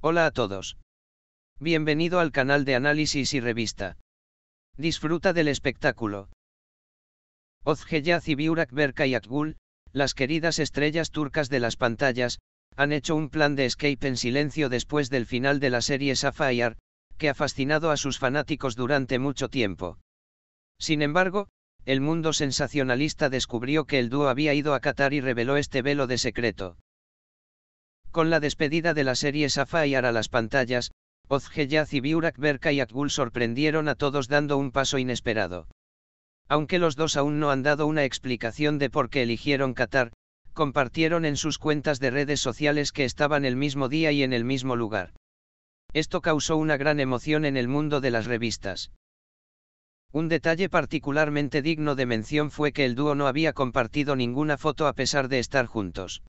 Hola a todos. Bienvenido al canal de análisis y revista. Disfruta del espectáculo. Ozheyaz y Biurak Berka y Akgul, las queridas estrellas turcas de las pantallas, han hecho un plan de escape en silencio después del final de la serie Sapphire, que ha fascinado a sus fanáticos durante mucho tiempo. Sin embargo, el mundo sensacionalista descubrió que el dúo había ido a Qatar y reveló este velo de secreto. Con la despedida de la serie Sapphire a las pantallas, Ozgeyaz y Biurak Berka y sorprendieron a todos dando un paso inesperado. Aunque los dos aún no han dado una explicación de por qué eligieron Qatar, compartieron en sus cuentas de redes sociales que estaban el mismo día y en el mismo lugar. Esto causó una gran emoción en el mundo de las revistas. Un detalle particularmente digno de mención fue que el dúo no había compartido ninguna foto a pesar de estar juntos.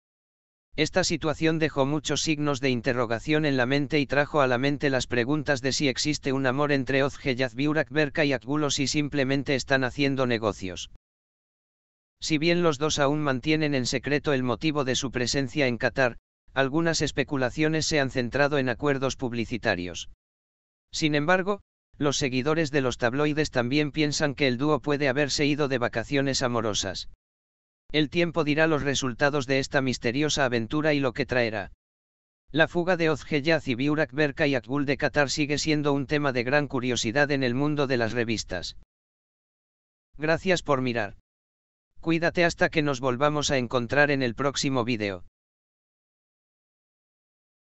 Esta situación dejó muchos signos de interrogación en la mente y trajo a la mente las preguntas de si existe un amor entre Yazbiurak Berka y Akbulo si simplemente están haciendo negocios. Si bien los dos aún mantienen en secreto el motivo de su presencia en Qatar, algunas especulaciones se han centrado en acuerdos publicitarios. Sin embargo, los seguidores de los tabloides también piensan que el dúo puede haberse ido de vacaciones amorosas. El tiempo dirá los resultados de esta misteriosa aventura y lo que traerá. La fuga de Ozgeyaz y Biurak Berka y Akbul de Qatar sigue siendo un tema de gran curiosidad en el mundo de las revistas. Gracias por mirar. Cuídate hasta que nos volvamos a encontrar en el próximo vídeo.